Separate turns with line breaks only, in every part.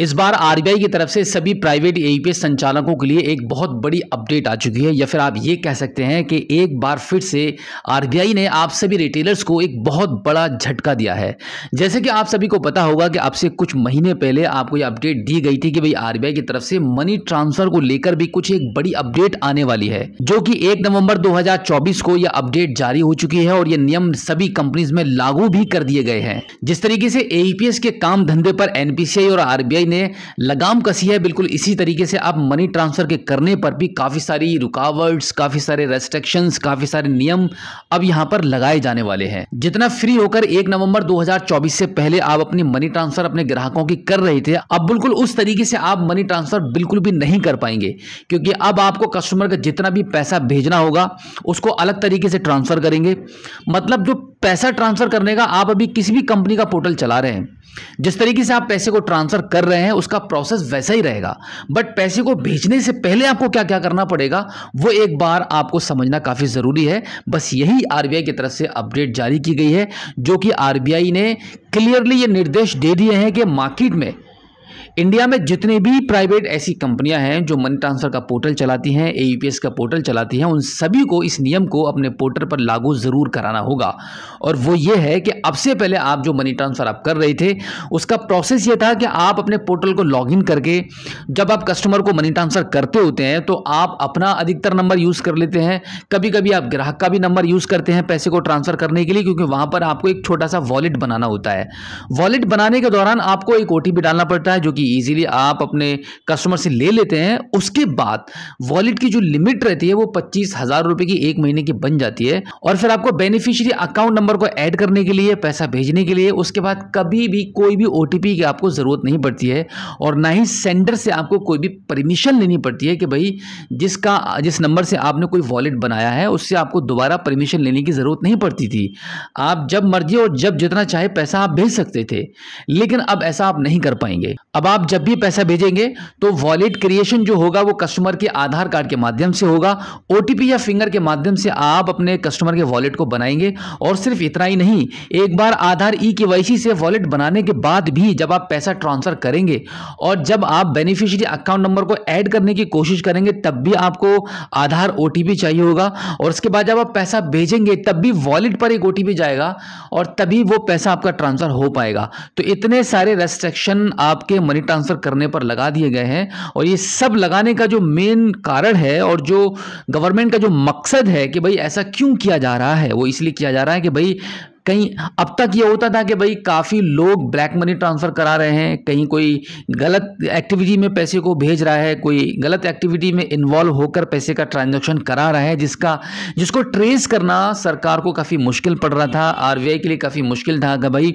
इस बार आरबीआई की तरफ से सभी प्राइवेट एईपीएस संचालकों के लिए एक बहुत बड़ी अपडेट आ चुकी है या फिर आप ये कह सकते हैं कि एक बार फिर से आरबीआई ने आप सभी रिटेलर्स को एक बहुत बड़ा झटका दिया है जैसे कि आप सभी को पता होगा कि आपसे कुछ महीने पहले आपको ये अपडेट दी गई थी कि भाई आर की तरफ से मनी ट्रांसफर को लेकर भी कुछ एक बड़ी अपडेट आने वाली है जो कि एक नवम्बर दो को यह अपडेट जारी हो चुकी है और ये नियम सभी कंपनीज में लागू भी कर दिए गए हैं जिस तरीके से एपीएस e के काम धंधे पर एनपीसीआई और आरबीआई ने लगाम कसी है बिल्कुल इसी तरीके से आप मनी ट्रांसफ़र के करने पर भी काफ़ी सारी रुकावट्स काफ़ी सारे रेस्ट्रिक्शंस काफ़ी सारे नियम अब यहां पर लगाए जाने वाले हैं जितना फ्री होकर एक नवंबर 2024 से पहले आप अपनी मनी ट्रांसफ़र अपने ग्राहकों की कर रहे थे अब बिल्कुल उस तरीके से आप मनी ट्रांसफ़र बिल्कुल भी नहीं कर पाएंगे क्योंकि अब आपको कस्टमर का जितना भी पैसा भेजना होगा उसको अलग तरीके से ट्रांसफ़र करेंगे मतलब जो पैसा ट्रांसफ़र करने का आप अभी किसी भी कंपनी का पोर्टल चला रहे हैं जिस तरीके से आप पैसे को ट्रांसफर कर रहे हैं उसका प्रोसेस वैसा ही रहेगा बट पैसे को भेजने से पहले आपको क्या क्या करना पड़ेगा वो एक बार आपको समझना काफ़ी ज़रूरी है बस यही आरबीआई की तरफ से अपडेट जारी की गई है जो कि आरबीआई ने क्लियरली ये निर्देश दे दिए हैं कि मार्केट में इंडिया में जितने भी प्राइवेट ऐसी कंपनियां हैं जो मनी ट्रांसफ़र का पोर्टल चलाती हैं ए का पोर्टल चलाती हैं उन सभी को इस नियम को अपने पोर्टल पर लागू ज़रूर कराना होगा और वो ये है कि अब से पहले आप जो मनी ट्रांसफ़र आप कर रहे थे उसका प्रोसेस ये था कि आप अपने पोर्टल को लॉगिन करके जब आप कस्टमर को मनी ट्रांसफ़र करते होते हैं तो आप अपना अधिकतर नंबर यूज़ कर लेते हैं कभी कभी आप ग्राहक का भी नंबर यूज़ करते हैं पैसे को ट्रांसफ़र करने के लिए क्योंकि वहाँ पर आपको एक छोटा सा वॉलेट बनाना होता है वॉलेट बनाने के दौरान आपको एक ओ डालना पड़ता है जो कि कि इजीली आप अपने कस्टमर से ले लेते हैं उसके बाद वॉलेट की जो लिमिट रहती है वो पच्चीस हज़ार रुपये की एक महीने की बन जाती है और फिर आपको बेनिफिशियरी अकाउंट नंबर को ऐड करने के लिए पैसा भेजने के लिए उसके बाद कभी भी कोई भी ओ की आपको ज़रूरत नहीं पड़ती है और ना ही सेंडर से आपको कोई भी परमिशन लेनी पड़ती है कि भाई जिसका जिस नंबर से आपने कोई वॉलेट बनाया है उससे आपको दोबारा परमिशन लेने की ज़रूरत नहीं पड़ती थी आप जब मर्जी और जब जितना चाहे पैसा आप भेज सकते थे लेकिन अब ऐसा आप नहीं कर पाएंगे अब आप जब भी पैसा भेजेंगे तो वॉलेट क्रिएशन जो होगा वो कस्टमर के आधार कार्ड के माध्यम से होगा ओ या फिंगर के माध्यम से आप अपने कस्टमर के वॉलेट को बनाएंगे और सिर्फ इतना ही नहीं एक बार आधार ई e के से वॉलेट बनाने के बाद भी जब आप पैसा ट्रांसफ़र करेंगे और जब आप बेनिफिशियरी अकाउंट नंबर को ऐड करने की कोशिश करेंगे तब भी आपको आधार ओ चाहिए होगा और उसके बाद जब आप पैसा भेजेंगे तब भी वॉलेट पर एक ओ जाएगा और तभी वो पैसा आपका ट्रांसफ़र हो पाएगा तो इतने सारे रेस्ट्रिक्शन आपके मनी मनी ट्रांसफ़र करने पर लगा दिए गए हैं और ये सब लगाने का जो मेन कारण है और जो गवर्नमेंट का जो मकसद है कि भाई ऐसा क्यों किया जा रहा है वो इसलिए किया जा रहा है कि भाई कहीं अब तक ये होता था कि भाई काफ़ी लोग ब्लैक मनी ट्रांसफ़र करा रहे हैं कहीं कोई गलत एक्टिविटी में पैसे को भेज रहा है कोई गलत एक्टिविटी में इन्वॉल्व होकर पैसे का ट्रांजैक्शन करा रहा है जिसका जिसको ट्रेस करना सरकार को काफ़ी मुश्किल पड़ रहा था आर के लिए काफ़ी मुश्किल था कि भाई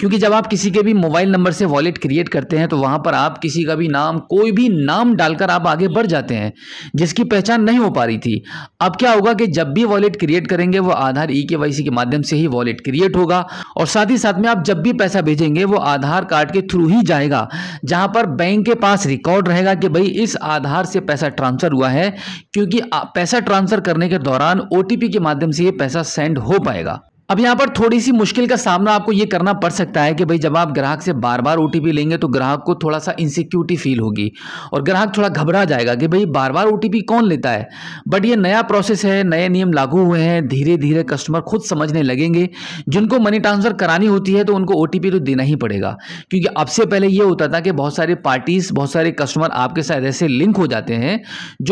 क्योंकि जब आप किसी के भी मोबाइल नंबर से वॉलेट क्रिएट करते हैं तो वहाँ पर आप किसी का भी नाम कोई भी नाम डालकर आप आगे बढ़ जाते हैं जिसकी पहचान नहीं हो पा रही थी अब क्या होगा कि जब भी वॉलेट क्रिएट करेंगे वो आधार ई e के के माध्यम से ही वॉलेट क्रिएट होगा और साथ ही साथ में आप जब भी पैसा भेजेंगे वो आधार कार्ड के थ्रू ही जाएगा जहां पर बैंक के पास रिकॉर्ड रहेगा कि भाई इस आधार से पैसा ट्रांसफर हुआ है क्योंकि पैसा ट्रांसफर करने के दौरान ओ के माध्यम से ये पैसा सेंड हो पाएगा अब यहाँ पर थोड़ी सी मुश्किल का सामना आपको ये करना पड़ सकता है कि भाई जब आप ग्राहक से बार बार ओ लेंगे तो ग्राहक को थोड़ा सा इनसिक्योरिटी फील होगी और ग्राहक थोड़ा घबरा जाएगा कि भाई बार बार ओ कौन लेता है बट ये नया प्रोसेस है नए नियम लागू हुए हैं धीरे धीरे कस्टमर खुद समझने लगेंगे जिनको मनी ट्रांसफ़र करानी होती है तो उनको ओ तो देना ही पड़ेगा क्योंकि अब से पहले ये होता था कि बहुत सारे पार्टीज़ बहुत सारे कस्टमर आपके साथ ऐसे लिंक हो जाते हैं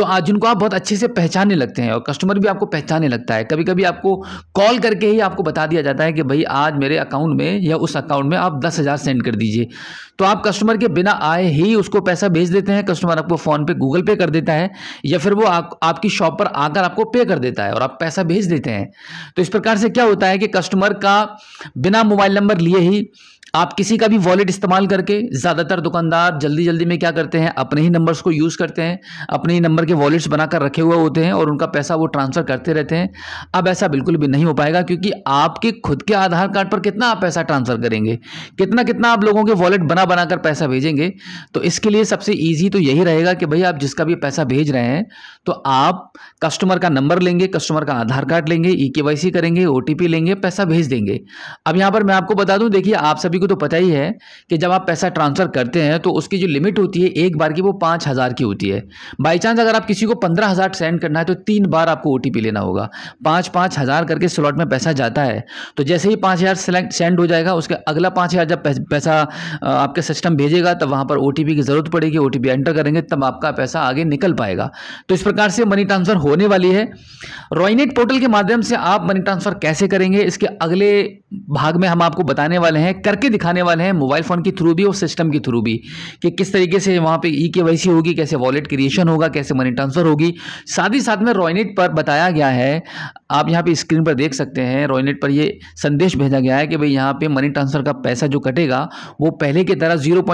जो आज जिनको आप बहुत अच्छे से पहचानने लगते हैं और कस्टमर भी आपको पहचानने लगता है कभी कभी आपको कॉल करके ही आपको बता दिया जाता है कि भाई आज मेरे अकाउंट में या उस अकाउंट में आप दस हज़ार सेंड कर दीजिए तो आप कस्टमर के बिना आए ही उसको पैसा भेज देते हैं कस्टमर आपको फ़ोन पे गूगल पे कर देता है या फिर वो आप, आपकी शॉप पर आकर आपको पे कर देता है और आप पैसा भेज देते हैं तो इस प्रकार से क्या होता है कि कस्टमर का बिना मोबाइल नंबर लिए ही आप किसी का भी वॉलेट इस्तेमाल करके ज़्यादातर दुकानदार जल्दी जल्दी में क्या करते हैं अपने ही नंबर्स को यूज़ करते हैं अपने ही नंबर के वॉलेट्स बनाकर रखे हुए होते हैं और उनका पैसा वो ट्रांसफ़र करते रहते हैं अब ऐसा बिल्कुल भी नहीं हो पाएगा क्योंकि आपके खुद के आधार कार्ड पर कितना आप पैसा ट्रांसफ़र करेंगे कितना कितना आप लोगों के वॉलेट बना बनाकर पैसा भेजेंगे तो इसके लिए सबसे ईजी तो यही रहेगा कि भाई आप जिसका भी पैसा भेज रहे हैं तो आप कस्टमर का नंबर लेंगे कस्टमर का आधार कार्ड लेंगे ई e करेंगे ओ लेंगे पैसा भेज देंगे अब यहाँ पर मैं आपको बता दूँ देखिए आप सभी को को तो पता ही है कि जब आप पैसा ट्रांसफ़र करते हैं तो उसकी जो लिमिट होती है एक बार की वो पाँच हज़ार की होती है बाई चांस अगर आप किसी को पंद्रह हज़ार सेंड करना है तो तीन बार आपको ओ लेना होगा पाँच पाँच हज़ार करके स्लॉट में पैसा जाता है तो जैसे ही पाँच हज़ार सेंड हो जाएगा उसके अगला पाँच हज़ार जब पैसा आपके सिस्टम भेजेगा तब वहाँ पर ओ की ज़रूरत पड़ेगी ओ एंटर करेंगे तब आपका पैसा आगे निकल पाएगा तो इस प्रकार से मनी ट्रांसफ़र होने वाली है रॉयनेट पोर्टल के माध्यम से आप मनी ट्रांसफ़र कैसे करेंगे इसके अगले भाग में हम आपको बताने वाले हैं करके दिखाने वाले हैं मोबाइल फ़ोन के थ्रू भी और सिस्टम के थ्रू भी कि किस तरीके से वहाँ पे ई e के होगी कैसे वॉलेट क्रिएशन होगा कैसे मनी ट्रांसफ़र होगी साथ ही साथ में रॉयनेट पर बताया गया है आप यहाँ पे स्क्रीन पर देख सकते हैं रॉयनेट पर ये संदेश भेजा गया है कि भाई यहाँ पे मनी ट्रांसफ़र का पैसा जो कटेगा वो पहले की तरह जीरो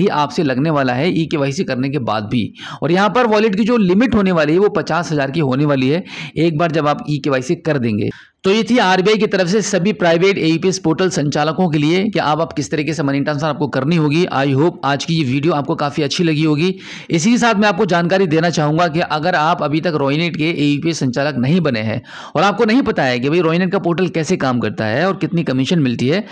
ही आपसे लगने वाला है ई e के करने के बाद भी और यहाँ पर वॉलेट की जो लिमिट होने वाली है वो पचास की होने वाली है एक बार जब आप ई e के कर देंगे तो ये थी आरबीआई की तरफ से सभी प्राइवेट एईपीएस पोर्टल संचालकों के लिए कि आप आप किस तरीके से मनी ट्रांसफर आपको करनी होगी आई होप आज की ये वीडियो आपको काफ़ी अच्छी लगी होगी इसी के साथ मैं आपको जानकारी देना चाहूंगा कि अगर आप अभी तक रोइनेट के ए e संचालक नहीं बने हैं और आपको नहीं पता है कि भाई रोइनेट का पोर्टल कैसे काम करता है और कितनी कमीशन मिलती है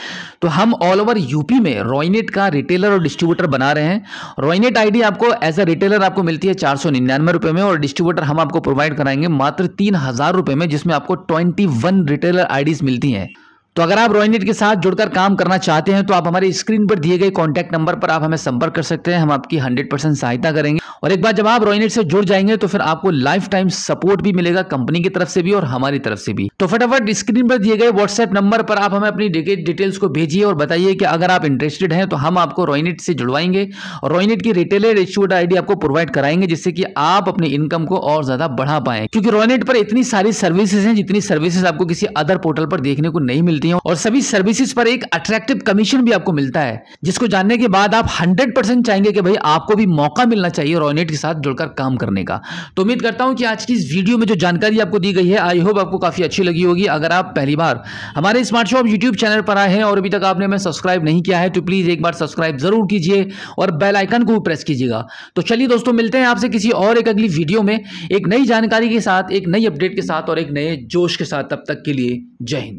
तो हम ऑल ओवर यूपी में रोइनेट का रिटेलर और डिस्ट्रीब्यूटर बना रहे हैं रोइनेट आई आपको एज अ रिटेलर आपको मिलती है चार सौ निन्यानवे में और डिस्ट्रीब्यूटर हम आपको प्रोवाइड कराएंगे मात्र तीन हज़ार में जिसमें आपको ट्वेंटी वन रिटेलर आईडीज मिलती हैं तो अगर आप रॉयनेट के साथ जुड़कर काम करना चाहते हैं तो आप हमारे स्क्रीन पर दिए गए कॉन्टैक्ट नंबर पर आप हमें संपर्क कर सकते हैं हम आपकी हंड्रेड परसेंट सहायता करेंगे और एक बार जब आप रॉयनेट से जुड़ जाएंगे तो फिर आपको लाइफ टाइम सपोर्ट भी मिलेगा कंपनी की तरफ से भी और हमारी तरफ से भी तो फटाफट स्क्रीन पर दिए गए व्हाट्सएप नंबर पर आप हमें अपनी डिटेल्स को भेजिए और बताइए कि अगर आप इंटरेस्टेड हैं तो हम आपको रॉयनेट से जुड़वाएंगे और रोइनेट की रिटेलर इश्यूड आईडी आपको प्रोवाइड कराएंगे जिससे कि आप अपनी इनकम को और ज्यादा बढ़ा पाए क्योंकि रॉयनेट पर इतनी सारी सर्विसेज हैं जितनी सर्विसेज आपको किसी अदर पोर्टल पर देखने को नहीं मिलती है और सभी सर्विसेज पर एक अट्रैक्टिव कमीशन भी आपको मिलता है जिसको जानने के बाद आप हंड्रेड चाहेंगे कि भाई आपको भी मौका मिलना चाहिए ऑनिट के साथ जुड़कर काम करने का तो उम्मीद करता हूँ कि आज की इस वीडियो में जो जानकारी आपको दी गई है आई होप आपको काफ़ी अच्छी लगी होगी अगर आप पहली बार हमारे स्मार्ट शॉप यूट्यूब चैनल पर आए हैं और अभी तक आपने हमें सब्सक्राइब नहीं किया है तो प्लीज़ एक बार सब्सक्राइब ज़रूर कीजिए और बेलाइकन को भी प्रेस कीजिएगा तो चलिए दोस्तों मिलते हैं आपसे किसी और एक अगली वीडियो में एक नई जानकारी के साथ एक नई अपडेट के साथ और एक नए जोश के साथ तब तक के लिए जय हिंद